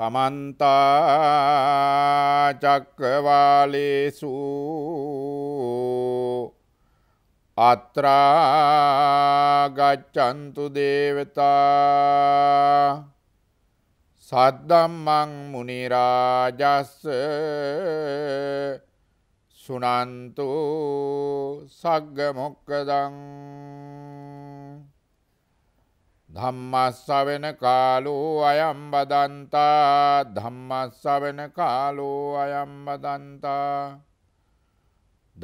සමන්තාචක්කවාලේසු අත්‍රාගච්චන්තු දේවතා සද්දම්මං මුනිරාජස්ස සුනන්තු සග්ගමොක්කදං ධම්මස්සවෙන කාලෝ අයම්බදන්තා ධම්මස්සවෙන කාලෝ අයම්බදන්තා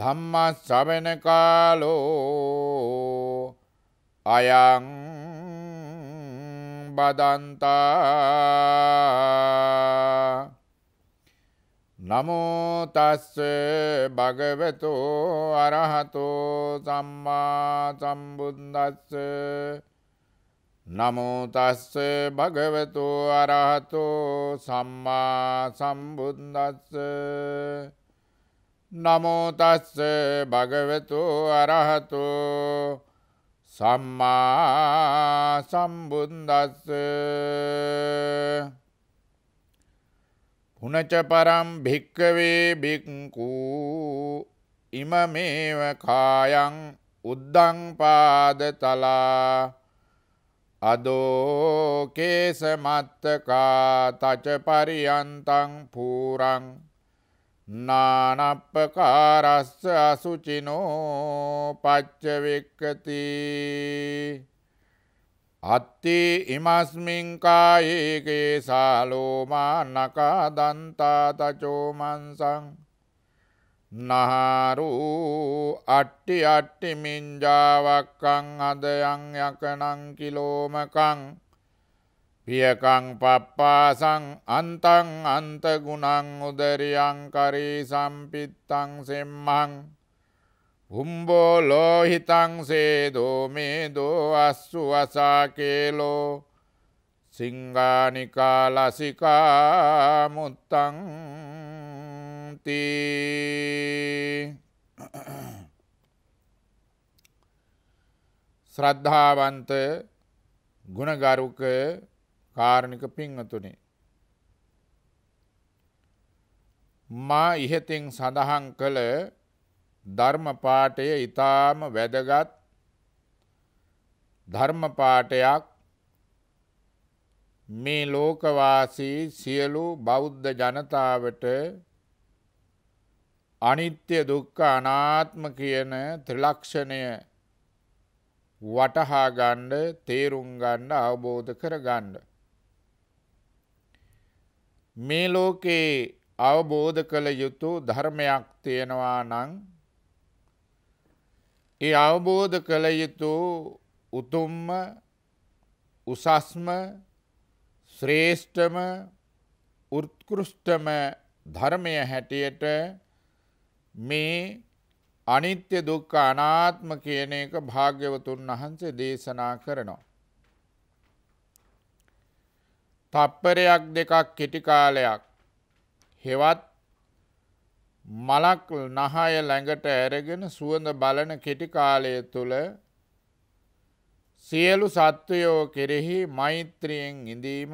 ධම්මස්සවෙන කාලෝ අයං බදන්තා නමෝතස්ස භගවතෝ අරහතෝ සම්මා සම්බුද්දස්ස නමුතස්ස භගවතු අරහතෝ සම්මා සම්බුද්දස්ස නමුතස්ස භගවතු අරහතෝ සම්මා සම්බුද්දස්ස පුනච පරම් භික්කවේ බික්කූ ඉමමේව කායං උද්දං පාදතලා අදෝ කේසමත්තකා තච පරියන්තං පූරං නානප්පකාරස්ස අසුචිනෝ පච්චවෙක්කති අත්ති ඉමස්මින්කායේ කේසාලෝමා නකා දන්තා තචෝමන්සං නහාරූ අට්ටි අට්ටි මින්ජාවක්කං අදයං යකනං කිලෝමකං පියකං පප්පාසං අන්තං අන්තගුණං උදරියං කරී සම්පිත්තං සෙම්මං උම්බෝ ලෝහිතං සේදෝ මේදෝ අස්සු වසාකේලෝ සිංගානිකා ලසිකා මුත්තං තේ ශ්‍රද්ධාවන්ත ගුණගරුක කාරණික පිංහතුනි. මා ඉහතින් සඳහන් කළ ධර්මපාටය ඉතාම වැදගත් ධර්මපාටයක් මේ ලෝකවාසී සියලු බෞද්ධ ජනතාවට අනිත්‍ය දුක්ඛ අනාත්ම කියන ත්‍රිලක්ෂණය වටහා ගන්න, තේරුම් ගන්න, අවබෝධ කර ගන්න. මේ ලෝකේ අවබෝධ කළ යුතු ධර්මයක් තියෙනවා නම් ඒ අවබෝධ කළ යුතු උතුම්ම උසස්ම ශ්‍රේෂ්ඨම උත්කෘෂ්ඨම ධර්මය හැටියට මේ අනිත්‍ය දුක්ක අනාත්ම කියන එක භාග්‍යවතුන් වහන්සේ දේශනා කරනවා. තප්පරයක් දෙකක් කෙටිකාලයක් හෙවත් මලක් නහය ළඟට ඇරගෙන සුවඳ බලන කෙටිකාලය තුළ සියලු සත්වයෝ කෙරෙහි මෛත්‍රියෙන් ඉඳීම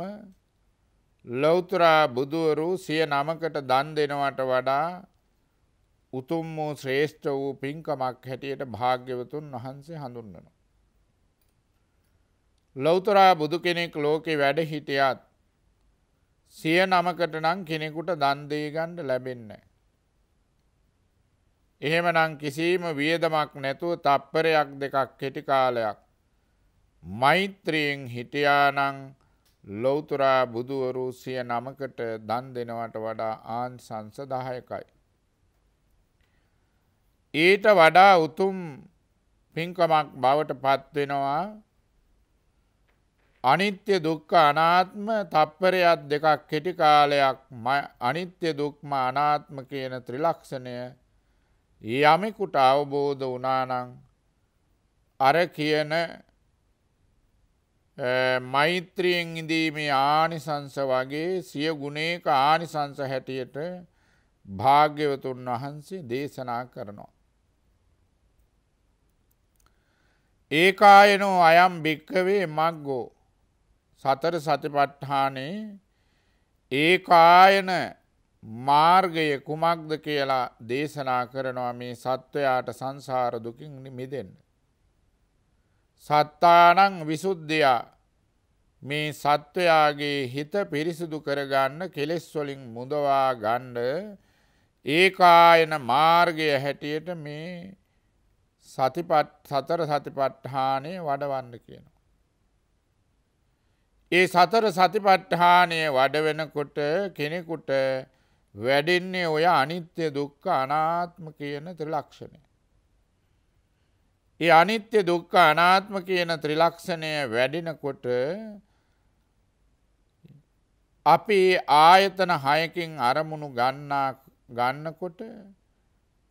ලෞතුරා බුදුවරු සිය නමකට දන් දෙනවට වඩා උතුම් වූ ශ්‍රේෂ්ඨ වූ පින්කමක් හැටියට භාග්‍යවතුන් වහන්සේ හඳුන්වනවා. ලෞතරා බුදු කෙනෙක් ලෝකෙ වැඩ හිටියත් සිය නමකට නම් කෙනෙකුට දන්දී ගණ්ඩ ලැබෙන්න. එහෙම නම් කිසිීම වියදමක් නැතුව තප්පරයක් දෙකක් කෙටිකාලයක් මෛත්‍රියෙන් හිටියානං ලොවතුරා බුදුවරු සිය නමකට දන් දෙනවට වඩා ආන් සංසදායකයි. ඊට වඩා උතුම් පින්කමක් බවට පත්වෙනවා අනිත්‍ය දුක්ඛ අනාත්ම තප්පරයක් දෙකක් කෙටි කාලයක් අනිත්‍ය දුක්ම අනාත්ම කියන ත්‍රිලක්ෂණය යමෙකුට අවබෝධ වුණානං අර කියන මෛත්‍රියෙන් ඉඳීමේ ආනිසංස වගේ සිය ගුණේක ආනිසංස හැටියට භාග්‍යවතුන් වහන්සේ දේශනා කරනවා. ඒකායනෝ අයම් භික්කවේ මක්ගෝ සතර සතිපට්ඨානේ ඒකායන මාර්ගය කුමක්ද කියලා දේශනා කරනවා මේ සත්වයාට සංසාර දුකින් මිදෙන්න. සත්තානං විසුද්ධයා මේ සත්වයාගේ හිත පිරිසිදු කරගන්න කෙලෙස්වලින් මුදවා ගණ්ඩ ඒකායන මාර්ගය හැටියට මේ සතිපත් සතර සතිපට්ඨානය වඩවන්න කියන. ඒ සතර සතිපට්ඨානය වඩවෙනකොට කෙනෙකුට වැඩෙන්නේ ඔය අනිත්‍ය දුක්ක අනාත්ම කියන ත්‍රිලක්ෂණය. ඒ අනිත්‍ය දුක්ක අනාත්ම කියන ත්‍රිලක්ෂණය වැඩෙනකොට අපි ආයතන හයකින් අරමුණු ගන්නකොට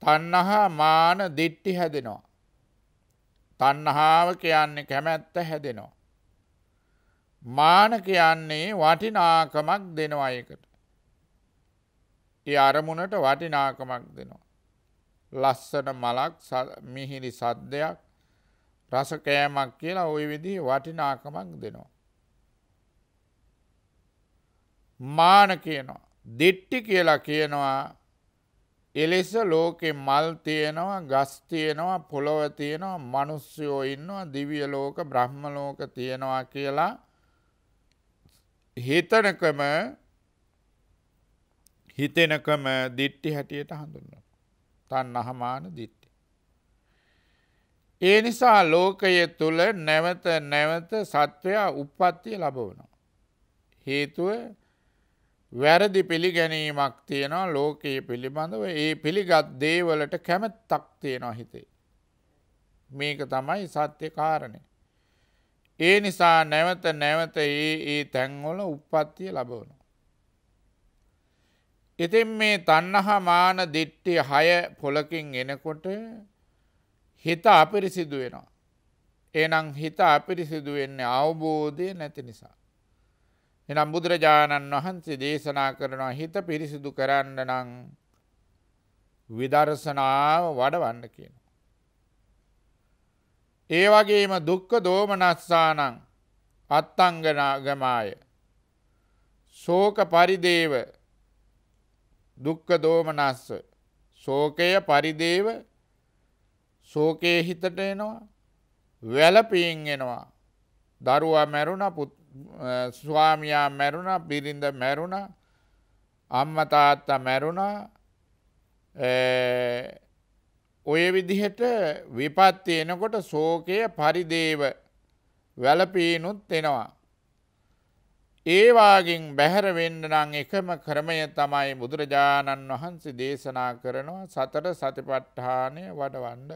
තන්නහා මාන දිට්ටි හැදෙනවා. තන්නහාාව කියන්නේ කැමැත්ත හැදෙනවා. මාන කියන්නේ වටිනාකමක් දෙනවා එකට. ඒ අරමුණට වටිනාකමක් දෙනවා. ලස්සන මලක් මිහිරි සද්දයක් රසකෑමක් කියලා ඔය විදි වටිනාකමක් දෙනවා. මාන කියනවා. දිට්ටි කියලා කියනවා එලෙස ලෝකෙ මල් තියෙනවා ගස් තියෙනවා පොළොව තියෙනවා මිනිස්සුයෝ ඉන්නවා දිව්‍ය ලෝක බ්‍රහ්ම ලෝක තියෙනවා කියලා හිතනකම හිතෙනකම දිට්ටි හැටියට හඳුන්වනවා. තණ්හාමාන දිට්ටි ඒ නිසා ලෝකය තුළ නැවත නැවත සත්වයා උප්පත්තිය ලබවනවා. හේතුව වැරදි පිළිගැනීමක් තියෙනවා ලෝකයේ පිළිබඳව ඒ පිළිගත් දේවලට කැමැත්තක් තියෙනවා හිතේ. මේක තමයි සත්‍ය කාරණය. ඒ නිසා නැවත නැවත ඒ ඒ තැන්වල උප්පත්තිය ලබවනු. ඉතින් මේ තන්නහා මාන දිට්ටි හය පොලකින් එනකොට හිත අපිරිසිදු වෙනවා. එනම් හිත අපිරිසිදු වෙන්නේ අවබෝධය නැති නිසා. එනම් බුදුරජාණන් වහන්සේ දේශනා කරනවා හිත පිරිසිදු කරන්න නම් විදර්ශනාව වඩවන්න කියන. ඒ වගේම දුක්ක දෝමනස්සානං අත්තංගනාගමාය සෝක පරිදේව දුක්ක දෝමනස්ස සෝකය පරිදේව සෝකයේ හිතට එනවා වැලපීන් එනවා දරුවා මැරුණ පුත් ස්වාමයා මැරුණ බිරිඳ මැරුණ අම්මතාත්ත මැරුණා ඔය විදිහට විපත්ති එනකොට සෝකය පරිදේව වැලපීනුත් එනවා. ඒවාගින් බැහැරවෙන්නනං එකම ක්‍රමය තමයි බුදුරජාණන් වහන්සේ දේශනා කරනවා සතර සතිපට්ඨානය වඩවන්ඩ.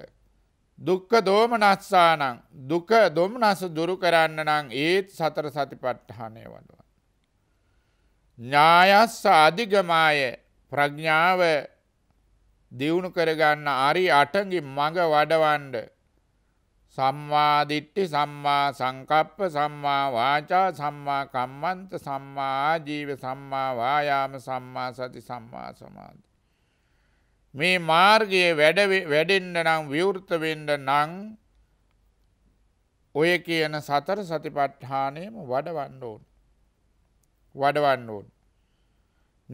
දුක්ක දෝමනස්සානං දුක දොම්නස දුරු කරන්න නං ඒත් සතර සති පට්ටහනය වඩුව. ඥායස්ස අධිගමාය ප්‍රඥාව දියුණු කරගන්න අරි අටගි මඟ වඩවන්ඩ සම්මාදිට්ටි සම්මා සංකප්ප සම්මා වාචා සම්මා කම්මන්ත සම්මා ආජීව සම්මා වායාම සම්මා සති සම්මා සමාධ. මේ මාර්ගයේ වැඩෙන්න නම් විවෘත වෙන්න නම් ඔය කියන සතර සතිපට්ඨානයම වඩවන්න ඕන. වඩවන්න ඕන.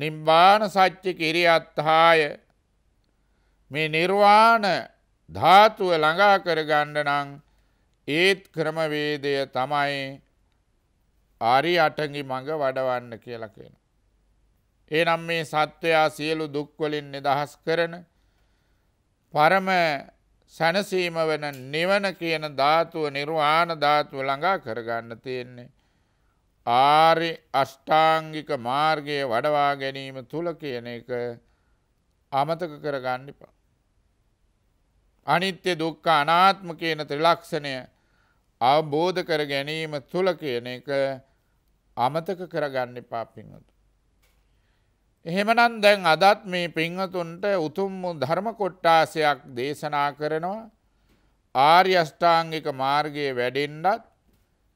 නිම්බාන සච්චි කිරියත්හාය මේ නිර්වාණ ධාතුව ළඟා කරගන්න නම් ඒත් ක්‍රමවේදය තමයි ආරි අටඟි මඟ වඩවන්න කියලා කියන. එනම් මේ සත්වයා සියලු දුක්වලින් නිදහස් කරන පරම සැනසීම වෙන නිවන කියන ධාතුව නිර්වාණ ධාතුව ළඟා කරගන්න තියෙන්නේ. ආරි අෂ්ටාංගික මාර්ගය වඩවා ගැනීම තුළ කියන එක අමතක කරගන්නිපා. අනිත්‍ය දුක්ක අනාත්ම කියන ත්‍රිලක්ෂණය අවබෝධ කර ගැනීම තුළ කියන එක අමතක කරගන්න පාපින්වතු. එහෙමනම් දැන් අදත් මේ පිංහතුන්ට උතුම් ධර්ම කොට්ටාසයක් දේශනා කරනවා ආර්යෂ්ඨාංගික මාර්ගයේ වැඩෙන්ඩත්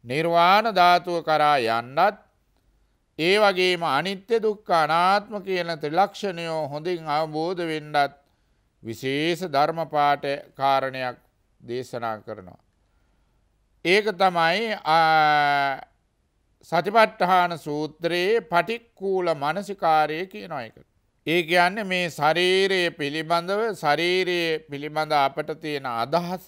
නිර්වාණ ධාතුව කරා යන්නත් ඒ වගේම අනිත්‍ය දුක්ඛ අනාත්ම කියන ත්‍රිලක්ෂණයෝ හොඳින් අවබෝධ වෙන්නත් විශේෂ ධර්ම පාඨ කාරණයක් දේශනා කරනවා. ඒක තමයි සතිපට්ටහාන සූත්‍රයේ පටික්කූල මනසිකාරය කියනො එක. ඒ කියන්න මේ ශරීරයේ පිළිබඳව ශරීරයේ පිළිබඳ අපට තියෙන අදහස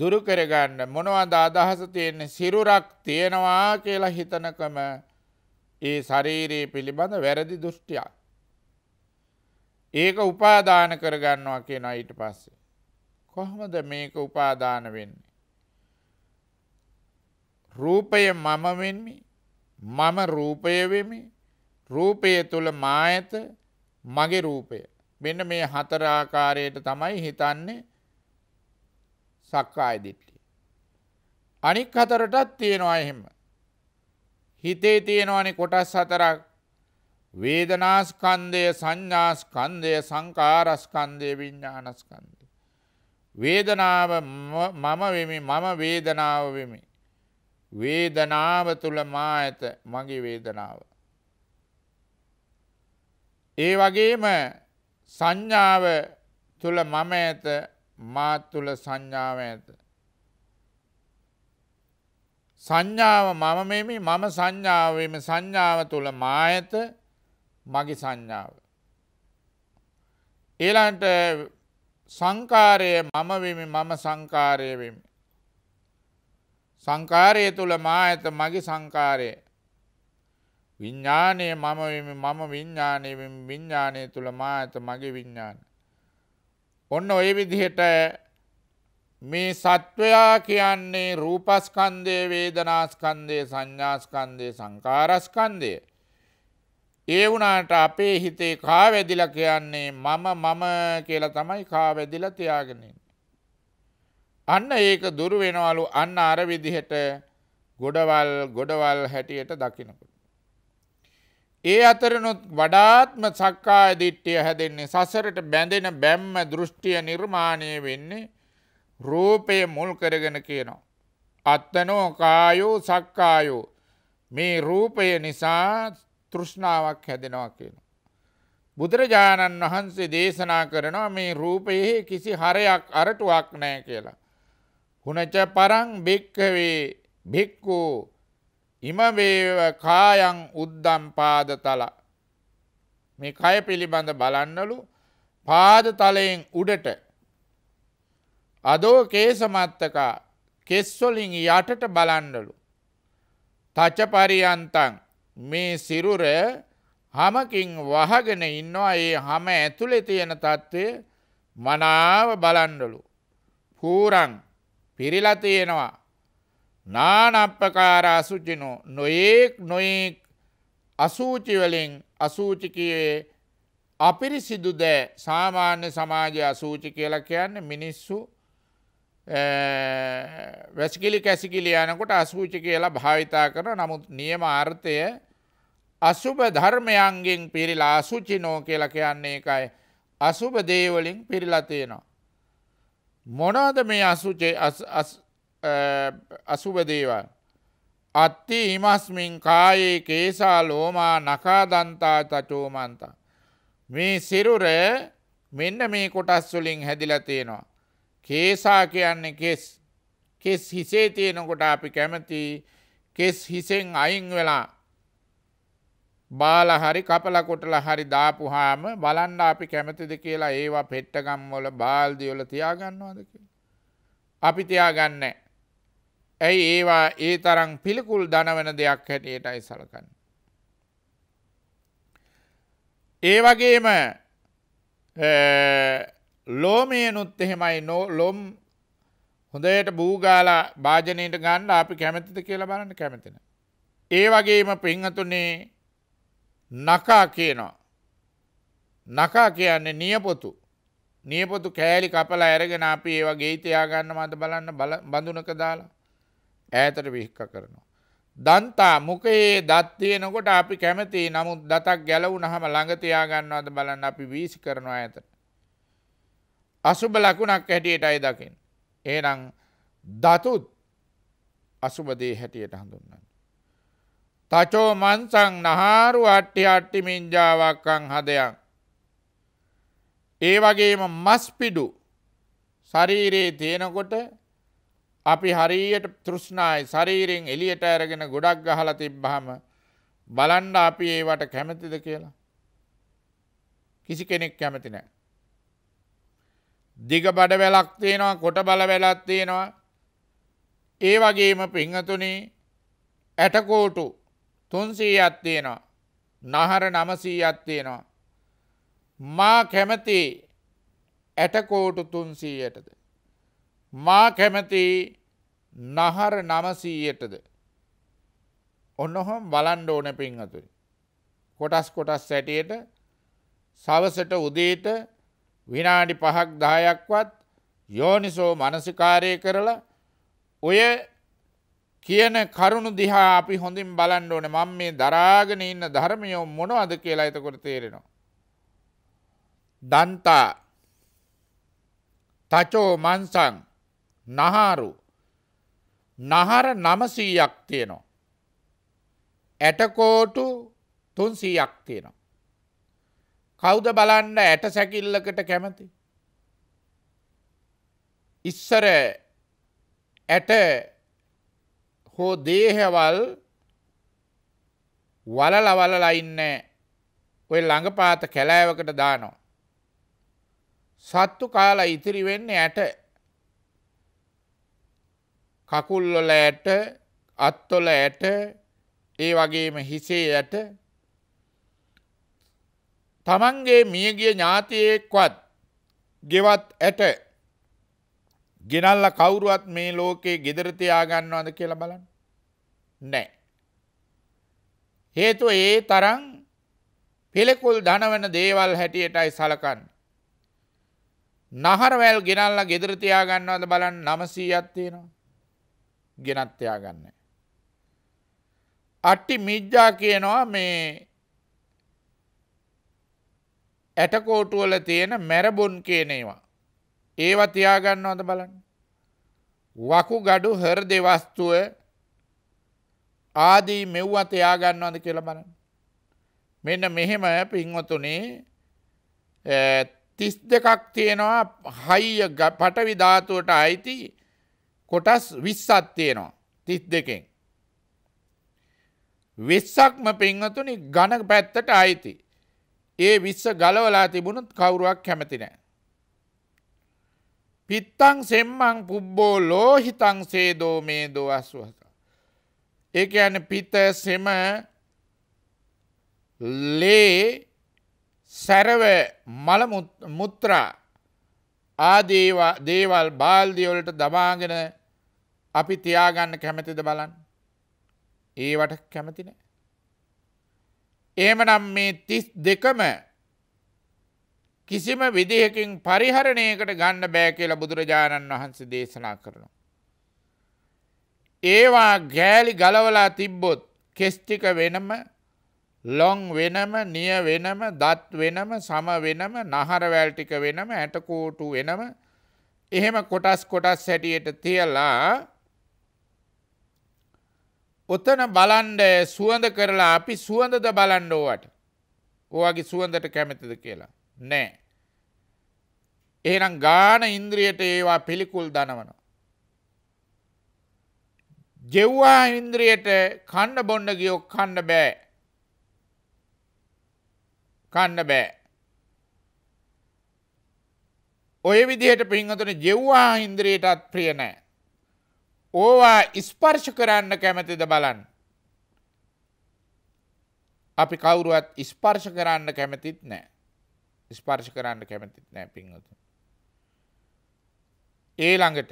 දුරුකරගන්න මොනවද අදහස තියෙන්නේ සිරුරක් තියෙනවා කියලා හිතනකම ඒ ශරීරයේ පිළිබඳ වැරදි දෘෂ්ටියක්. ඒක උපාදාන කරගන්නවා කියන ඊට පස්සේ. කොහොමද මේක උපාදාන වෙන්නේ. රූපය මම වෙන්මි මම රූපය වෙමි රූපය තුළ මා ඇත මගේ රූපය මෙන්න මේ හතර ආකාරයට තමයි හිතන්නේ සක්කාය දිට්ඨිය අනික් හතරටත් තියෙනවා එහෙම හිතේ තියෙනවනේ කොටස් හතරක් වේදනාස්කන්ධය සංඥාස්කන්ධය සංකාරස්කන්ධය විඤ්ඤාණස්කන්ධය වේදනාව මම වෙමි මම වේදනාව වෙමි වේදනාව තුළ මා ඇත මගේ වේදනාව. ඒ වගේම සංඥාව තුළ මම ඇත මාත් තුළ සංඥාව ඇත. සංඥාව මම මෙමි මම සංඥාවම සංඥාව තුළ මා ඇත මගේ සංඥාව. ඊළන්ට සංකාරය මමවෙමි මම සංකාරය වෙමි. සංකාරය තුළ මා ඇත මගේ සංකාරය විඤ්ඥානය මමවිම මම විඤ්ඥානයවිම විඤ්ඥානය තුළ මා ඇත මගේ විඤ්ඥාන. ඔන්න ඔය විදිහට මේ සත්වයා කියන්නේ රූපස්කන්දය වේදනාස්කන්දය සංඥාස්කන්දය සංකාරස්කන්දය. ඒ වුණට අපේ හිතේ කා වැදිල කියන්නේ මම මම කියලා තමයි කා වැදිල තියාගෙනින්. අන්න ඒක දුරු වෙනවලු අන්න අර විදිහට ගොඩවල් ගොඩවල් හැටියට දකිනකොට. ඒ අතරනොත් වඩාත්ම සක්කාය දිට්ඨිය හැදෙන්නේ සසරට බැඳෙන බැම්ම දෘෂ්ටිය නිර්මාණය වෙන්නේ රූපය මුල් කරගෙන කියනවා. අත්තනෝ කායෝ සක්කායෝ මේ රූපය නිසා තෘෂ්ණාවක් හැදෙනවා කියනවා. බුදුරජාණන් වහන්සේ දේශනා කරනවා මේ රූපයේ කිසි හරයක් අරටුවක් නෑ කියලා. පුනච පරං භික්කවේ භික්කු ඉමවේව කායං උද්දම් පාදතල මේ කය පිළිබඳ බලන්නලු පාදතලයෙන් උඩට අදෝ කේසමත්තකා කෙස්වොලින් යටට බලන්නලු තච පරියන්තං මේ සිරුර හමකින් වහගෙන ඉන්නවා ඒ හම ඇතුළේ තියෙන තත්ත්වය මනාව බලන්නලු පූරං පිරිලා තියෙනවා. නානප්පකාර අසුචිනෝ නොයෙක් නොයෙක් අසූචිවලින් අසූචිකයේ අපිරිසිදු දෑ සාමාන්‍ය සමාජය අසූචි කියලා කියන්න මිනිස්සු වැසිකිලි කැසිකිලි යනකොට අසූචි කියලා භාවිතා කරන නමුත් නියම ආර්ථය අසුභ ධර්මයන්ගෙන් පිරිලා අසුචිනෝ කියලා කියන්නේ එකයි අසුභ දේවලින් පිරිලා තියෙනවා. මොනවද මේ අසුචේ අසුවදේවල්. අත්ති ඉමස්මින් කායේ කේසා ලෝමා නකාදන්තා තචෝමන්තා. මේ සිරුර මෙන්න මේ කොටස්වලින් හැදිලා තියෙනවා. කේසා කියන්නේ කෙස් කෙස් හිසේ තියෙනකොට අපි කැමති කෙස් හිසෙන් අයින් වෙලා බාල හරි කපල කොටල හරි දාපුහාම බලන්න අපි කැමතිද කියලා ඒවා පෙට්ටගම්වල බාල්දිවල තියාගන්නවාද කියලා. අපි තියාගන්න. ඇයි ඒවා ඒ තරම් පිළිකුල් දනවන දෙයක් හැටියටයි සලකන්න. ඒ වගේම ලෝමයනුත් එහෙමයි නෝ ලොම් හොඳයට බූගාලා භාජනයට ගන්න අපි කැමැතිද කියලා බලන්න කැමතින. ඒ වගේම පිංහතුනේ නකා කියනවා. නකා කියන්නේ නියපොතු නියපොතු කෑලි කපලා ඇරගෙන අපි ඒ වගේ තියා ගන්න මත බලන්න බඳුනක දාලා ඈතට විහික්ක කරනවා. දන්තා මුකයේ දත් තියෙනකොට අපි කැමති නමුත් දතක් ගැලවුනහම ළඟ තියා ගන්නවද බලන්න අපි වීසි කරනවා ඈතට. අසුබ ලකුණක් හැටියටයි දකින්. එහෙනම් දතුත් අසුබ දේ හැටියට හඳුන්වනවා. තචෝ මන්සං නහාරු අට්ටි අට්ටි මින්ජාවක්කං හදයක්. ඒ වගේම මස්පිඩු ශරීරයේ තියෙනකොට අපි හරියට තෘෂ්ණයි ශරීරෙන් එලියට ඇරගෙන ගොඩක් ගහලා තිබ්බහම බලන්න අපි ඒවට කැමතිද කියලා. කිසි කෙනෙක් කැමති නෑ. දිග බඩ වැලක් තියෙනවා කොට බල වෙලක් තියෙනවා. ඒ වගේම පිංහතුනි ඇටකෝටු තුන්සීයක් තියෙනවා. නහර නමසීයක් තියෙනවා. මා කැමති ඇටකෝටු තුන්සීයටද. මා කැමති නහර නමසීයටද. ඔන්නොහොම බලන්ඩ ඕන පින්හතුයි. කොටස් කොටස් සැටියට සවසට උදේට විනාඩි පහක් දායක්වත් යෝනිසෝ මනසිකාරය කරලා ඔය කියන කරුණු දිහා අපි හොඳින් බලන්න ඕන මම මේ දරාගෙන ඉන්න ධර්මයෝ මොනවද කියලා එතකොට තේරෙනවා. දන්තා තචෝ මන්සං නහාරු නහර නමසීයක් තියෙනවා. ඇටකෝටු තුන්සීයක් තියෙනවා. කෞුද බලන්න ඇට සැකිල්ලකට කැමති. ඉස්සර ඇට හෝ දේහවල් වලල වලලා ඉන්නේ ඔය ළඟපාත කැලෑවකට දානවා. සත්තු කාලා ඉතිරි වෙන්නේ ඇට. කකුල් වල ඇට, අත්වල ඇට, ඒ වගේම හිසේ ඇට. තමන්ගේ මියගිය ඥාතියෙක්වත් ගෙවත් ඇට ගෙනල්ල කවුරුවත් මේ ලෝකේ gedara තියාගන්නවද කියලා බලන්න. නැහැ. හේතුව ඒ තරම් පිළිකුල් ධනවන දේවල් හැටියටයි සලකන්නේ. නහරවැල් ගෙනල්ලා gedara තියාගන්නවද බලන්න 900ක් තියෙනවා. ගෙනත් තියාගන්න. අට්ටි මිජ්ජා කියනවා මේ ඇටකෝටු වල තියෙන මැරබොන් කියන ඒවා. ඒව තියාගන්නවද බලන්න. වකු ගඩු හර දෙවස්තුව ආදී මෙව්ව තියාගන්නවද කියල බලන්න. මෙන්න මෙහෙම පින්වතුනේ තිස් දෙකක් තියෙනවා හයිය පටවිධාතුවට අයිති කොටස් විස්සත් තියෙනවා තිස් දෙකෙන්. විස්සක්ම පින්වතුනි ගණ පැත්තට අයිති. ඒ විස්ස ගලවලා තිබුණුත් කවුරුවක් කැමති නෑ. පිත්තං සෙම්මං පුබ්බෝ ලෝහිතං සේදෝ මේ දෝ අස්වස. ඒක යන පිත සෙම ලේ සැරව මල මුත්‍රා ආදේවා දේවල් බාල්දියවලට දමාගෙන අපි තියාගන්න කැමතිද බලන් ඒවට කැමතින. ඒමනම් මේ තිස් දෙකම කිසිම විදිහකින් පරිහරණයකට ගන්න බෑ කියලා බුදුරජාණන් වහන්සේ දේශනා කරනවා. ඒවා ගෑලි ගලවලා තිබ්බොත් කෙස්ටික වෙනම ලොං වෙනම නිය වෙනම දත් වෙනම සම වෙනම නහරවැල් ටික වෙනම ඇටකෝටු වෙනම එහෙම කොටස් කොටස් හැටියට තියලා ඔතන බලන්ඩ සුවඳ කරලා අපි සුවඳද බලන්ඩ ඕවට. ඕවාගේ සුවඳට කැමතිද කියලා. නෑ. එහෙනම් ගාන ඉන්ද්‍රියට ඒවා පිළිකුල් දනවනවා. ජෙව්වා ඉන්ද්‍රියට කන්න බොන්න ගියෝ කන්න බෑ. කන්න බෑ. ඔය විදිහට පින්වතුන ජෙව්වා ඉන්ද්‍රියටත් ප්‍රිය නෑ. ඕවා ස්පර්ශ කරන්න කැමතිද බලන්න. අපි කවුරුවත් ස්පර්ශ කරන්න කැමතිත් නෑ. ස්පර්ශ කරන්න කැමතිත් නෑ පින්වතු. ඒ ළඟට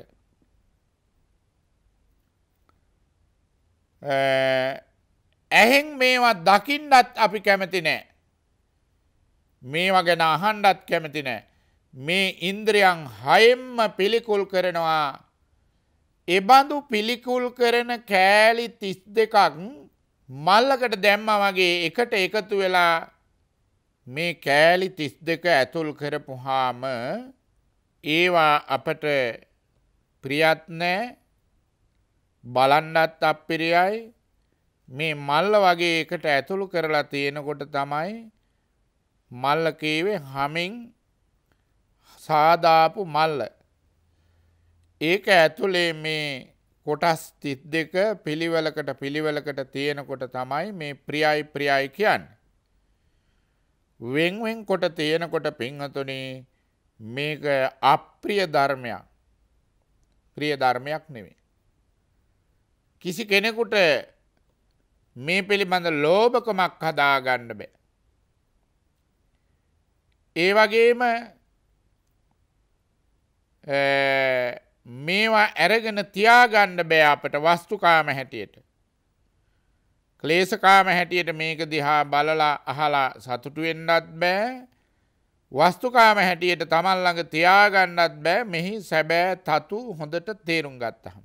ඇහෙන් මේවා දකිින්ඩත් අපි කැමති නෑ. මේවා ගැන අහන්ඩත් කැමති නෑ. මේ ඉන්ද්‍රියන් හයෙම්ම පිළිකුල් කරනවා එබඳු පිළිකුල් කරන කෑලි තිස් දෙකක් මල්ලකට දැම්ම වගේ එකට එකතු වෙලා මේ කෑලි තිස් දෙක ඇතුල් කරපුහාම ඒවා අපට ප්‍රියත්නෑ බලන්නත් අපිරියයි මේ මල්ල වගේ එකට ඇතුළු කරලා තියෙනකොට තමයි මල්ලකීවේ හමින් සාදාපු මල්ල. ඒක ඇතුළේ මේ කොටස් තිත් දෙක පිළිවලකට පිළිවලකට තියෙනකොට තමයි මේ ප්‍රියයි ප්‍රියයි කියන්න. වෙන්වෙන් කොට තියෙනකොට පිංහතුනේ මේක අප්‍රිය ධර්මයක් ප්‍රිය ධර්මයක් නෙවේ. කිසි කෙනෙකුට මේ පිළිබඳ ලෝභකමක් හදාගන්න බෑ. ඒ වගේම මේවා ඇරගෙන තියාගන්න බෑ අපට වස්තුකාම හැටියට. ක්ලේශකාම හැටියට මේක දිහා බලලා අහලා සතුටුවෙන්නත් බෑ වස්තුකාම හැටියට තමන් ළඟ තියාගන්නත් බෑ මෙහි සැබෑ තතු හොඳට තේරුම් ගත්තහම.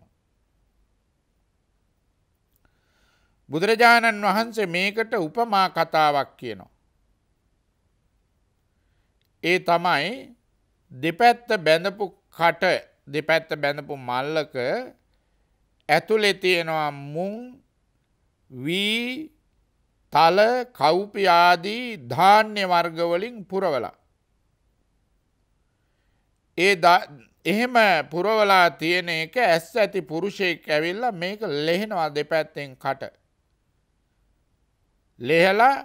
බුදුරජාණන් වහන්සේ මේකට උපමා කතාවක් කියනවා. ඒ තමයි දෙපැත්ත බැඳපු කට දෙපැත්ත බැඳපු මල්ලක ඇතුලෙ තියෙනවා මුං වී තල කව්පයාදී ධාන්‍ය වර්ගවලින් පුරවලා. ඒ එහෙම පුරවලා තියෙන එක ඇස් ඇති පුරුෂයෙක් ඇවිල්ලා මේක ලෙහෙනවා දෙපැත්තෙන් කට. ලෙහලා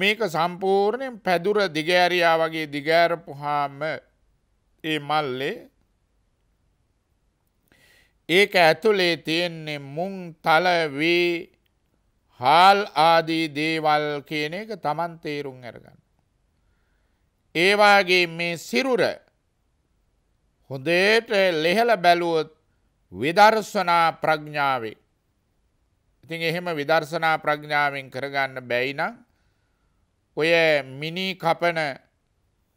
මේක සම්පූර්ණයෙන් පැදුර දිගෑරයා වගේ දිගෑරපුහාම ඒ මල්ලේ ඒක ඇතුලේ තියෙන්නේ මුං තලවී හාල් ආදී දේවල් කියන එක Taman තේරුම් අරගන්න. ඒ වාගේ මේ සිරුර හොඳට ලෙහල බැලුවොත් විදර්ශනා ප්‍රඥාවේ. ඉතින් එහෙම විදර්ශනා ප්‍රඥාවෙන් කරගන්න බැයි නම් ඔය මිනි කපන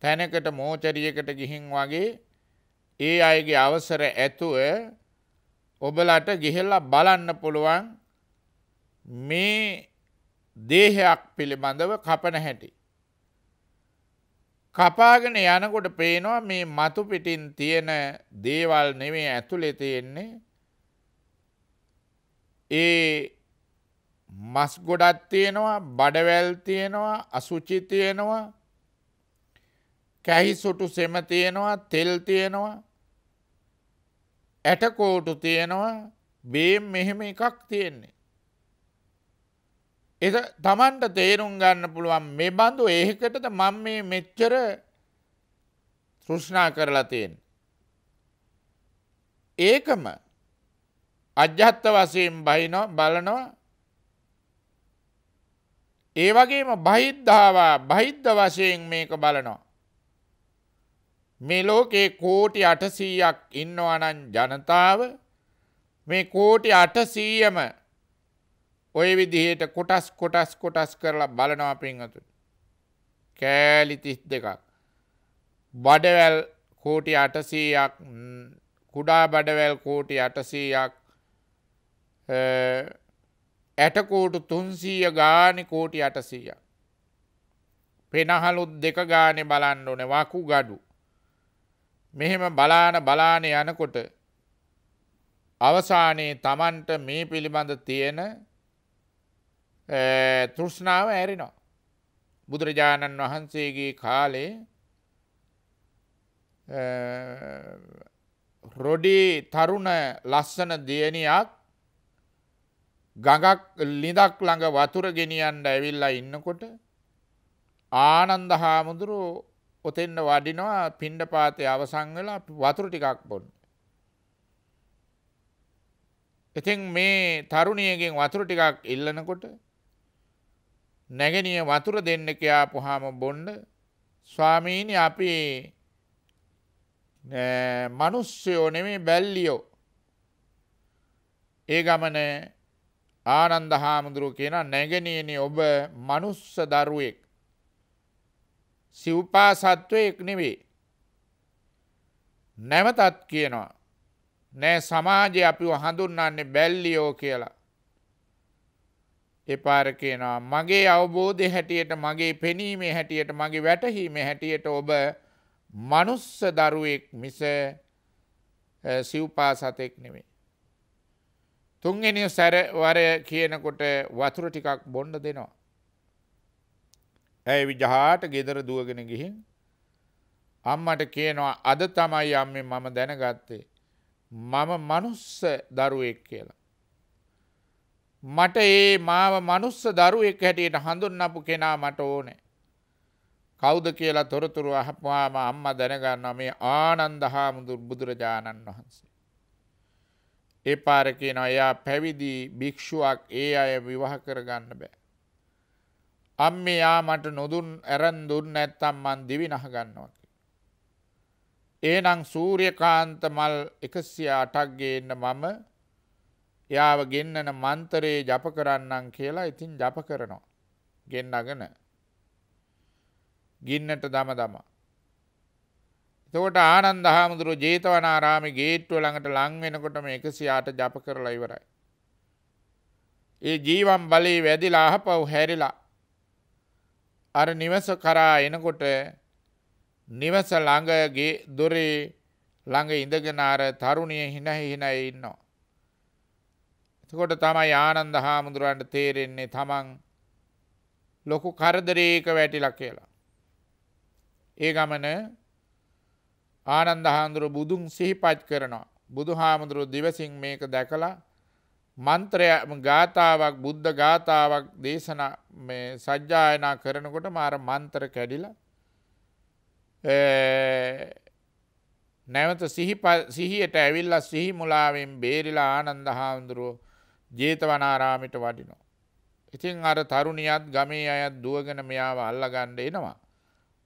තැනකට මෝචරියකට ගිහින් වගේ ඒ අයගේ අවසර ඇතුව ඔබලට ගිහෙල්ලා බලන්න පුළුවන් මේ දේහයක් පිළිබඳව කපන හැටි. කපාගෙන යනකොට පේනවා මේ මතු පිටින් තියෙන දේවල් නෙමේ ඇතුලේ තියෙන්නේ ඒ මස් ගොඩක් තියෙනවා බඩවැල් තියෙනවා අසුචි තියෙනවා කැහි සුටු සෙම තියෙනවා තෙල් තියෙනවා ඇටකෝටු තියෙනවා බේම් මෙහෙම එකක් තියෙන්නේ. එ තමන්ට තේරුම් ගන්න පුළුවන් මේ බඳු ඒකටද මං මේ මෙච්චර තෘෂ්නා කරලා තියෙන්. ඒකම අජ්‍යත්ත වසයෙන් බහිනෝ බලනවා ඒ වගේම බහිද්ධාවා බහිද්ධ වශයෙන් මේක බලනවා. මේ ලෝකේ කෝටි අටසීයක් ඉන්නවනන් ජනතාව මේ කෝටි අටසීයම ඔය විදිහයට කොටස් කොටස් කොටස් කරලා බලනවා පින්හතු. කෑලි තිස් දෙකක්. බඩවැල් කෝටි අටසීයක් කුඩා බඩවැල් කෝටි අටසීයක් ඇටකෝටු තුන්සීය ගානි කෝටි අටසීයක්. පෙනහලුත් දෙක ගානෙ බලන්න ඕන වකු ගඩු. මෙහෙම බලාන බලාන යනකොට අවසානයේ තමන්ට මේ පිළිබඳ තියෙන තෘෂ්ණාව ඇරෙනවා. බුදුරජාණන් වහන්සේගේ කාලේ රොඩි තරුණ ලස්සන දියණියක් ගඟක් ලිඳක් ළඟ වතුර ගෙනියන්න ඇවිල්ලා ඉන්නකොට ආනන්ද හාමුදුරුවෝ ඔතෙන්න වඩිනවා පිණ්ඩ පාතය අවසං වෙලා වතුර ටිකක් බොන්න. ඉතින් මේ තරුණියගෙන් වතුර ටිකක් ඉල්ලනකොට නැගණිය වතුර දෙන්න කියා පොහාම බොන්න ස්වාමීනි අපි මිනිස්සයෝ නෙමෙයි බැල්ලියෝ ඒ ගමන ආනන්ද හාමුදුරුව කියන නැගණියනි ඔබ මනුස්ස දරුවෙක් සිව්පා සත්වයෙක් නෙවේ. නැවතත් කියනවා. නෑ සමාජය අපිව හඳුන්නන්නේ බැල්ලියෝ කියලා. එපාර කියනවා මගේ අවබෝධය හැටියට මගේ පෙනීමේ හැටියට මගේ වැටහීමේ හැටියට ඔබ මනුස්ස දරුවෙක් මිස සිව්පා සතෙක් නෙවේ. තුන්ගෙනිය සැරවර කියනකොට වතුර ටිකක් බොන්්ඩ දෙනවා. ඇයි විජහාට ගෙදර දුවගෙන ගිහින් අම්මට කියනවා අද තමයි අම්මේ මම දැනගත්තේ මම මනුස්ස දරුවෙක් කියලා. මට ඒ මාව මනුස්ස දරුවෙක් හැටියට හඳුන්නපු කෙනා මට ඕනේ. කෞුද කියලා තොරතුරු අහපවාම අම්ම දැනගන්න මේ ආනන්ද හාමුදුර බුදුරජාණන් වහන්සේ. ඒ පාර කියන එයා පැවිදි භික්‍ෂුවක් ඒ අය විවාහ කරගන්න බෑ. අම්මේ යා මට නොදුන් ඇරන් දුන් නැත්තම් මං දිවි නහ ගන්නවා එහෙනම් සූර්යකාන්ත මල් 108ක් ගේන්න මම එයාව ගෙන්නන මන්තරේ ජප කරන්නම් කියලා ඉතින් ජප කරනවා. ගෙන්නගෙන. ගින්නට දම දම. එතකොට ආනන්ද හාමුදුරුවෝ ජේතවනාරාමේ ගේට්ටුව ළඟට ලං වෙනකොට මේ 108 ජප කරලා ඉවරයි. ඒ ජීවම් බලේ වැදිලා අහපව් හැරිලා අර නිවස කරා එනකොට නිවස ළඟගේ දොරේ ළඟ ඉඳගෙන අර තරුණිය හිනහි හිනයි ඉන්නවා. එතකොට තමයි ආනන්ද හාමුදුරන්ට තේරෙන්නේ තමන් ලොකු කරදරයක වැටිලා කියලා. ඒ ගමන ආනන්ද හාමුදුරුව බුදුන් සිහිපත් කරනවා. බුදු හාමුදුරුව දිවසින් මේක දැකලා මන්ත්‍රය ගාථාවක් බුද්ධ ගාථාවක් දේශන සජ්ජායනා කරනකොට මාර මන්තර කැඩිල නැවත සිහියට ඇවිල්ල සිහි මුලාවෙන් බේරිලා ආනන්ද හාමුදුරුවෝ ජේතවනාරාමිට වඩිනෝ. ඉතින් අර තරුණියත් ගමේ අයත් දුවගෙන මෙයාව අල්ලගණ්ඩ එනවා.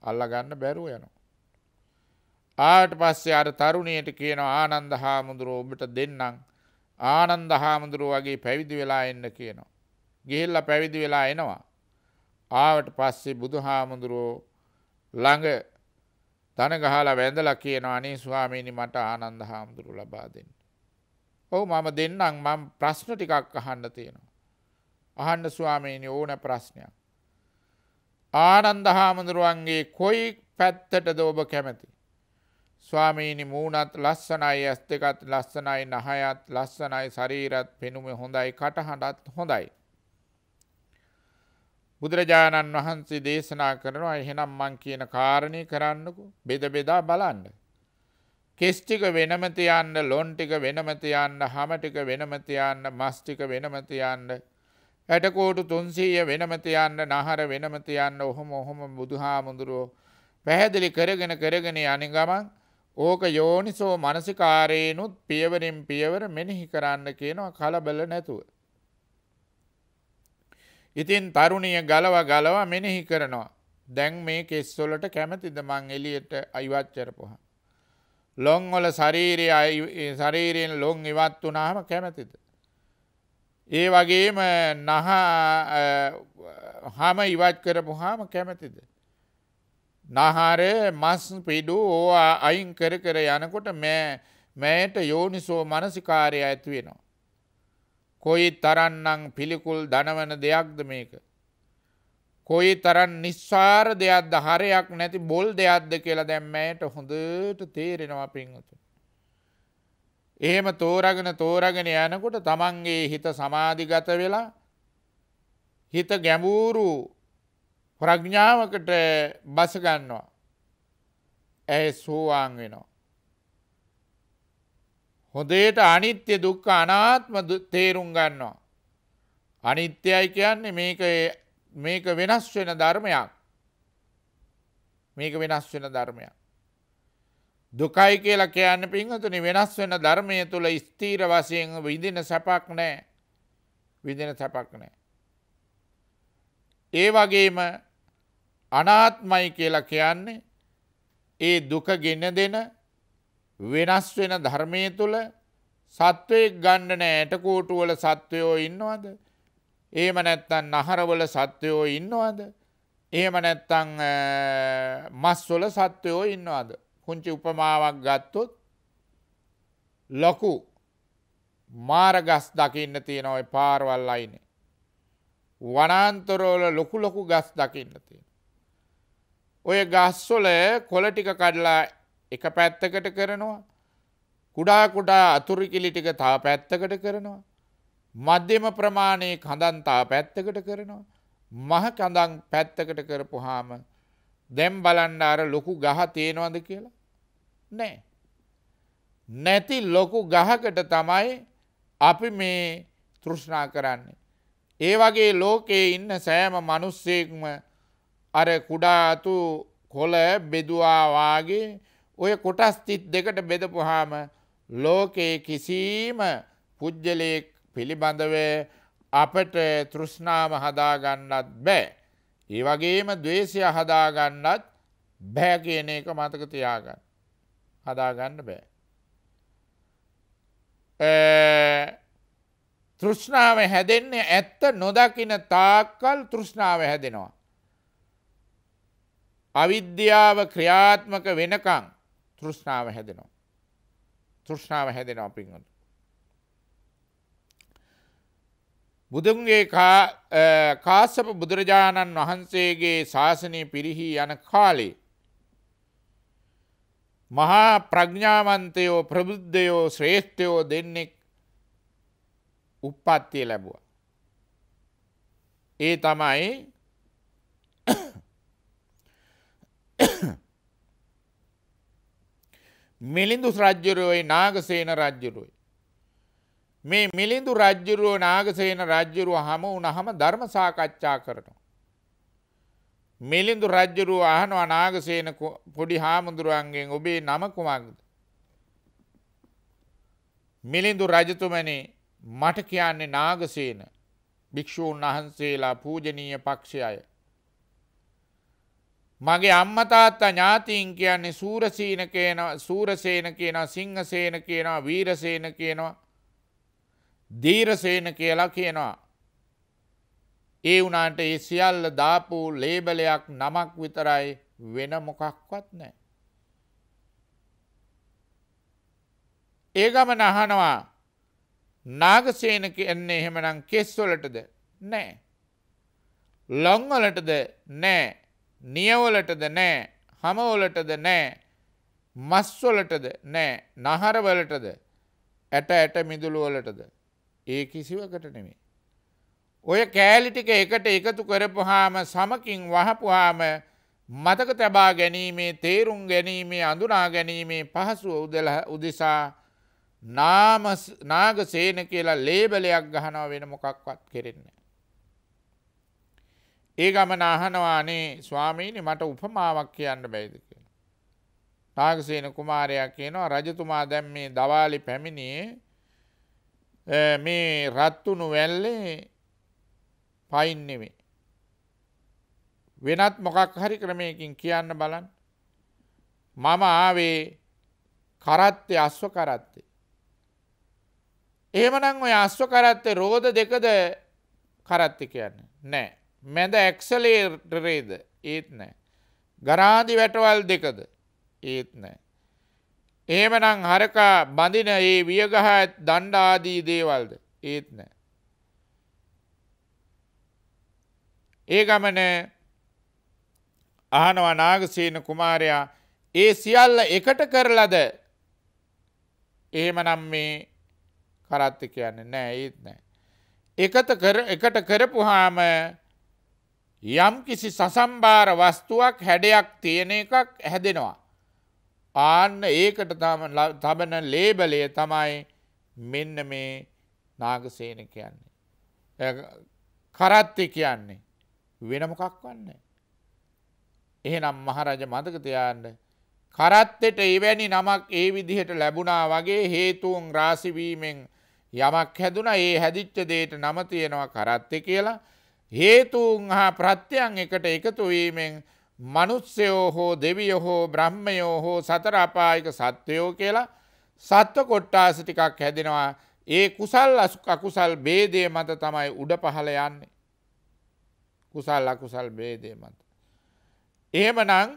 අල්ලගන්න බැරුව යනවා. ආට පස්සේ අර තරුණයට කියන ආනන්ද හාමුදුරුව ඔබට දෙන්නම් ආනන්ද හාමුදුරුව වගේ පැවිදි වෙලා එන්න කියනවා. ගිහිල්ල පැවිදි වෙලා එනවා. ආවට පස්සේ බුදු හාමුදුරුවෝ ළඟ තන ගහලා වැඳලා කියනවා අනේ ස්වාමීනි මට ආනන්ද හාමුදුරුව ලබා දෙන්න. ඔව් මම දෙන්නම් මම ප්‍රශ්න ටිකක් අහන්න තියෙනවා. අහන්න ස්වාමීනි ඕන ප්‍රශ්නයක්. ආනන්ද හාමුදුරුවන්ගේ කොයි පැත්තටද ඔබ කැමති. ස්වාමීනි මූනත් ලස්සනයි ඇස් දෙකත් ලස්සනයි නහයත් ලස්සනයි ශරීරත් පෙනුම හොඳයි කටහඬත් හොඳයි. බුදුරජාණන් වහන්සේ දේශනා කරනවා එහෙනම් මං කියන කාරණය කරන්නකු බෙද බෙදා බලන්න. කෙස්්ටික වෙනමතියන්න ලොන්ටික වෙනමතියන්න හමටික වෙනමතියන්න මස්්ටික වෙනමතියන්න ඇටකෝටු තුන්සීය වෙනමතියන්න නහර වෙනමතියන්න ඔහොම ඔහොම බුදුහාමුදුරුවෝ පැහැදිලි කරගෙන කරගෙන අනි ගමන් ඕක යෝනිසෝ මනසිකාරයනුත් පියවරින් පියවර මෙනෙහි කරන්න කියනවා කලබල නැතුව. ඉතින් තරුණිය ගලව ගලව මෙනෙහි කරනවා. දැන් මේ කෙස්වොලට කැමතිද මං එලියට අයිවච්චරපුහ. ලොං වල ශරීරය ශරීරයෙන් ලොං ඉවත් වනාම කැමතිද. ඒ වගේම නහ හම ඉවත් කරපුහාම කැමතිද. නහර මස් පිඩු ඕවා අයින් කර කර යනකොට මෑ මෑයට යෝනිසෝ මනසිකාරය ඇති වෙනවා. කොයි තරන්නං පිළිකුල් දනවන දෙයක්ද මේක. කොයි තරන් නිස්සාර දෙයක්ද හරයක් නැති බොල් දෙයක්ද කියලා දැම්මයට හොඳට තේරෙනවා පින්වතු. එහෙම තෝරගෙන තෝරගෙන යනකොට තමන්ගේ හිත සමාධිගත වෙලා හිත ගැඹූරු ප්‍රඥාවකට බස ගන්නවා. ඇය සෝවාන් වෙනවා. හොදේට අනිත්‍ය දුක්ඛ අනාත්ම තේරුම් ගන්නවා. අනිත්‍යයි කියන්නේ මේක මේක වෙනස් වෙන ධර්මයක්. මේක වෙනස් වෙන ධර්මයක්. දුකයි කියලා කියන්න පින්වතුනි වෙනස් වෙන ධර්මය තුල ස්ථීර වශයෙන් විඳින සැපක් නැහැ. විඳින සැපක් නැහැ. ඒ වගේම අනාත්මයි කියලා කියන්නේ ඒ දුක ගෙන දෙන වෙනස් වෙන ධර්මය තුළ සත්වයෙක් ගන්න නෑ ඇටකෝටුවල සත්වයෝ ඉන්නවාද. ඒම නැත්තන් නහරවල සත්වයෝ ඉන්නවාද. එහෙම නැත්තං මස්වොල සත්වයෝ ඉන්නවාද. පුංචි උපමාවක් ගත්තොත් ලොකු මාරගස් දකින්න තියෙන ඔය පාරවල් අයිනේ. වනාන්තරෝල ලොකු ලොකු ගස් දකින්න තියෙන. ඔය ගස්සොල කොල ටික කඩලා එක පැත්තකට කරනවා. කුඩා කුඩා අතුරිකිලි ටික තා පැත්තකට කරනවා. මධ්‍යම ප්‍රමාණයේ කඳන් තා පැත්තකට කරනවා. මහ කඳන් පැත්තකට කරපුහාම දැම් බලන්න අර ලොකු ගහ තියෙනවද කියලා. නෑ. නැති ලොකු ගහකට තමයි අපි මේ තෘෂ්ණා කරන්නේ. ඒ වගේ ලෝකයේ ඉන්න සෑම මනුස්සයෙක්ම අර කුඩාතු කොළ බෙදවාවාගේ ඔය කොටස්තිත් දෙකට බෙදපුහාම ලෝකයේ කිසිීම පුද්ජලයෙක් පිළිබඳව අපට තෘෂ්ණාම හදාගන්නත් බෑ. ඒ වගේම දවේශය හදාගන්නත් බෑ කියන එක මතක තියාගන්න. හදාගන්න බෑ. තෘෂ්ණාව හැදෙන්නේ ඇත්ත නොදකින තාක්කල් තෘෂ්ණාව හැදෙනවා. අවිද්‍යාව ක්‍රියාත්මක වෙනකං තෘෂ්ණාව හැදෙනවා. තෘෂ්ණාව හැදෙනවා පින්වතු. බුදුන්ගේ කාස්සප බුදුරජාණන් වහන්සේගේ ශාසනය පිරිහි යන කාලේ මහා ප්‍රඥාවන්තයෝ ප්‍රබුද්ධයෝ ශ්‍රේෂ්ඨයෝ දෙන්නෙක් උප්පත්තිය ලැබුවා. ඒ තමයි මිලිඳු රජ්ජුරුවයි නාගසේන රජ්ජුරුවයි. මේ මිලිඳු රජ්ජුරුව නාගසේන රජ්ජුරුව හම වුණහම ධර්ම සාකච්ඡා කරනවා. මිලිඳු රජ්ජුරුව අහනවා නාගසේන පොඩි හාමුදුරුවන්ගෙන් ඔබේ නම කුමක්ද? මිලිඳු රජතුමනි මට කියන්නේ නාගසේන භික්ෂූන් වහන්සේලා පූජනීය පක්ෂය මගේ අම්මතාත්තා ඥාතීන් කියන්නේ සූරසීන කියන සූරසේන කියනවා සිංහසේන කියනවා වීරසේන කියනවා දීරසේන කියලා කියනවා. ඒ වුනාට ඒ සියල්ල දාපු ලේබලයක් නමක් විතරයි වෙන මොකක්වත් නෑ. ඒ ගමන අහනවා නාගසේන කියන්නේ එහෙමනම් කෙස්වලටද නෑ. ලොංවලටද නෑ නියවලටද නෑ හමවලටද නෑ මස්වලටද නෑ නහරවලටද ඇට ඇට මිදුළුවලටද ඒ කිසිවකට නෙමේ. ඔය කෑලිටික එකට එකතු කරපුහාම සමකින් වහපුහාම මතක තබා ගැනීමේ තේරුම් ගැනීමේ අඳුනා ගැනීමේ පහසුව උදල උදෙසා නාගසේන කියලා ලේබලයක් ගහනව වෙන මොකක්වත් කෙරෙන්නේ. ඒ ගමන අහනවානේ ස්වාමීනි මට උපමාවක් කියන්න බැයිද කියලා. නාගසේන කුමාරයා කියනවා රජතුමා දැන් මේ දවාලි පැමිණියේ මේ රත්තුණු වැල්ලේ පයින් නෙමෙයි. වෙනත් මොකක් හරි ක්‍රමයකින් කියන්න බලන්න. මම ආවේ කරත්තේ අස්ව කරත්තේ. එහෙමනම් ඔය අස්ව කරත්තේ රෝද දෙකද කරත්තේ කියන්නේ නැහැ. මැද ඇක්සලේටරේද ඒත් නෑ. ගරාදි වැටවල් දෙකද ඒත් නෑ. එහෙමනම් හරකා බඳින ඒ වියගහ දණ්ඩාදී දේවල්ද ඒත් නෑ. ඒ ගමන අහනවා නාගසීන කුමාරයා ඒ සියල්ල එකට කරලද එහෙමනම් මේ කරත්ත කියන්න නෑ ඒත් නෑ. එකට කරපුහාම යම් කිසි සසම්බාර වස්තුවක් හැඩයක් තියෙන එකක් හැදෙනවා. ආන්න ඒකට තබන ලේබලය තමයි මෙන්න මේ නාගසේන කියන්නේ. කරත්ති කියන්නේ වෙනමකක් වන්නේ. එහෙනම් මහරජ මතකතයාන්න කරත්තෙට එවැනි නමක් ඒ විදිහට ලැබුණා වගේ හේතුවන් රාසිවීමෙන් යමක් හැදුන ඒ හැදිච්ච දේට නම තියෙනවා කරත්තෙ කියලා හේතුූන් හා ප්‍රත්‍යයන් එකට එකතුවීමෙන් මනුස්්‍යයෝ හෝ දෙවියෝ හෝ බ්‍රහ්මයෝ හෝ සතරාපායික සත්වයෝ කියලා සත්ව කොට්ටාස ටිකක් හැදෙනවා ඒ කුසල් අකුසල් බේදය මත තමයි උඩ පහළ යන්නේ. කුසල් අකුසල් බේදය මත. එහෙමනං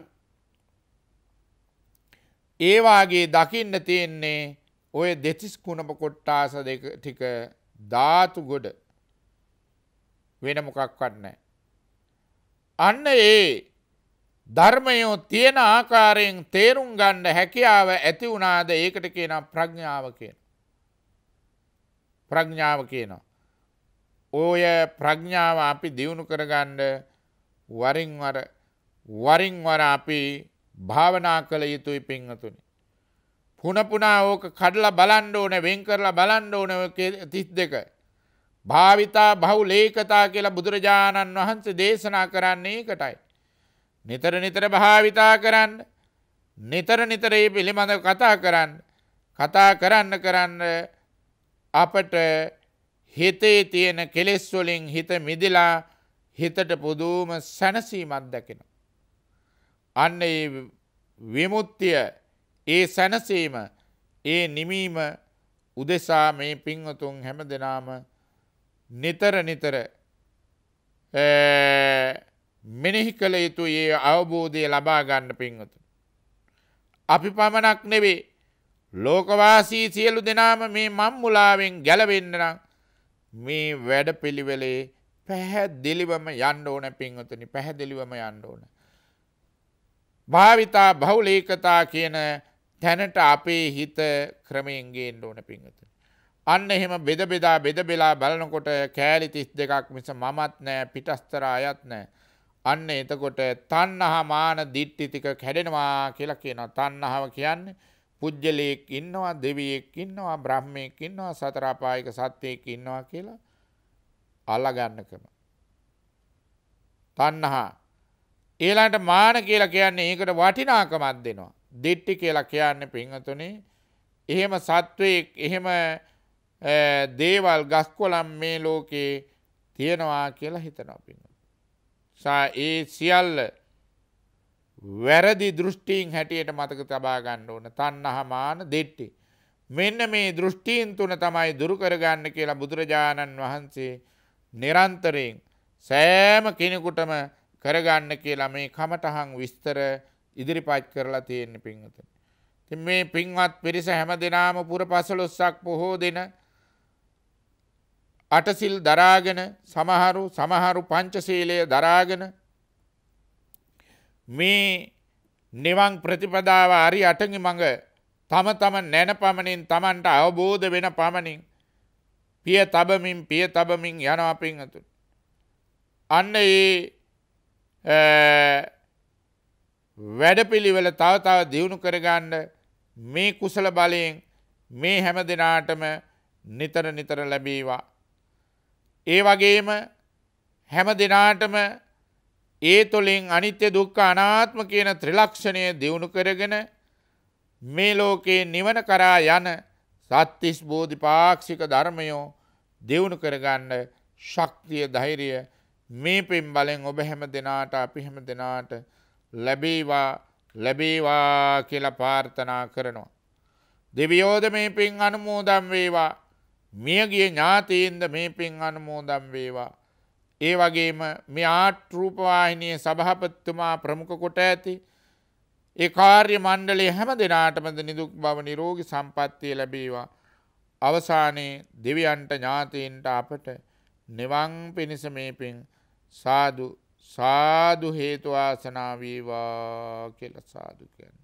ඒවාගේ දකින්න තියෙන්නේ ඔය දෙතිස් කුණප කොට්ටාස ටික ධාතු ගොඩ වෙන මොකක්වත් නැහැ. අන්න ඒ ධර්මයෝ තියෙන ආකාරයෙන් තේරුම් ගන්න හැකියාව ඇති වුණාද ඒකට කියනම් ප්‍රඥාව කියන. ප්‍රඥාව කියනවා. ඕය ප්‍රඥාව අපි දියුණු කරගන්න වරින් වර වරින් වර අපි භාවනා කළ යුතුයි පින්වතුනි. පුන පුනා ඕක කඩලා බලන්න ඕනේ වෙන් කරලා බලන්න ඕනේ ඔය 32. භාවිතා බහුලේකතා කියලා බුදුරජාණන් වහන්සේ දේශනා කරන්නේ කටයි. නිතර නිතර භාවිතා කරන්න නිතර නිතරේ පිළිබඳ කතා කරන්න කතා කරන්න කරන්න අපට හිතේ තියෙන කෙලෙස්වලින් හිත මිදිලා හිතට පුදුම සැනසීමත් දැකෙන. අන්න ඒ විමුත්තිය ඒ සැනසීම ඒ නිමීම උදෙසා මේ පිංවතුන් හැම දෙනාම නිතර නිතර මෙනෙහි කළ යුතු ඒ අවබෝධය ලබා ගන්න පින්වතු. අපි පමණක් නෙවේ ලෝකවාසී සියලු දෙනාම මේ මම්මුලාවෙන් ගැලවෙන්න නම් මේ වැඩපිළිවෙලේ පැහැදිලිවම යන්න ඕන පින්වතුනි පැහැදිලිවම යන්න ඕන. භාවිතා බහුලේකතා කියන තැනට අපේ හිත ක්‍රමයෙන් ගේන්න ඕන පින්වතුනි. අන්න එහෙම බෙද බෙදා බෙද බෙලා බලනකොට කෑලි 32ක් මිස මමත් නෑ පිටස්තර අයත් නෑ. අන්න එතකොට තණ්හා මාන දිට්ඨි ටික කැඩෙනවා කියලා කියනවා. තණ්හාව කියන්නේ පුජ්‍යලයක් ඉන්නවා, දෙවියෙක් ඉන්නවා, බ්‍රහ්මයෙක් ඉන්නවා, සතර අපායක සත්‍යයක් ඉන්නවා කියලා අල්ලගන්නකම. තණ්හා ඊළඟට මාන කියලා කියන්නේ ඒකට වටිනාකමක් දෙනවා. දිට්ටි කියලා කියන්නේ පින්වතුනි එහෙම සත්වයේ එහෙම දේවල් ගස්කොලම් මේ ලෝකයේ තියෙනවා කියලා හිතනවා පින්න. සා ඒ සියල්ල වැරදි දෘෂ්ටීන් හැටියට මතක තබා ගන්න ඕන තන්නහමාන දෙට්ටි. මෙන්න මේ දෘෂ්ටීන් තුන තමයි දුරු කරගන්න කියලා බුදුරජාණන් වහන්සේ නිරන්තරයෙන් සෑම කෙනෙකුටම කරගන්න කියලා මේ කමටහන් විස්තර ඉදිරිපත් කරලා තියෙන පින්වතුනි. ඉතින් මේ පින්වත් පිරිස හැම දිනාම පුර පසළොස්සක් බොහෝ දින අටසිල් දරාගෙන සමහරු සමහරු පංචසීලය දරාගෙන මේ නිවන් ප්‍රතිපදාව අරි අටඟි මඟ තම තම නැන පමණින් තමන්ට අවබෝධ වෙන පමණින් පිය තබමින් පිය තබමින් යනවා පිංහතුන්. අන්න ඒ වැඩපිළිවෙල තවතාව දියුණු කරගන්න මේ කුසල බලයෙන් මේ හැම දෙනාටම නිතර නිතර ලැබීවා. ඒ වගේම හැම දෙනාටම ඒ තුළින් අනිත්‍ය දුක්ඛ අනාත්ම කියන ත්‍රිලක්ෂණය දියුණු කරගෙන මේ ලෝකේ නිවන කරා යන සත්‍තිස් බෝධිපාක්ෂික ධර්මයෝ දියුණු කරගන්න ශක්තිය ධෛර්යය මේ පින් බලෙන් ඔබ හැම දෙනාට අපි හැම දෙනාට ලැබේවා ලැබේවා කියලා ප්‍රාර්ථනා කරනවා. දෙවියෝද මේ පින් අනුමෝදන් වේවා. මියගිය ඥාතීන්ද මේ පින් අනුමෝදම් වේවා. ඒ වගේම මේ ආට්‍රූපවාහිනය සභහපත්තුමා ප්‍රමුඛ කොට ඇති ඒ කාර්ය මණ්ඩලේ හැම දෙනාටමද නිදුක් බව නිරෝගි සම්පත්තිය ලැබීවා. අවසානයේ දෙවියන්ට ඥාතීන්ට අපට නිවන් පිණිස මේ පින් සාදු සාදු හේතුවාසනාවීවා කියල සාදුකයන්න.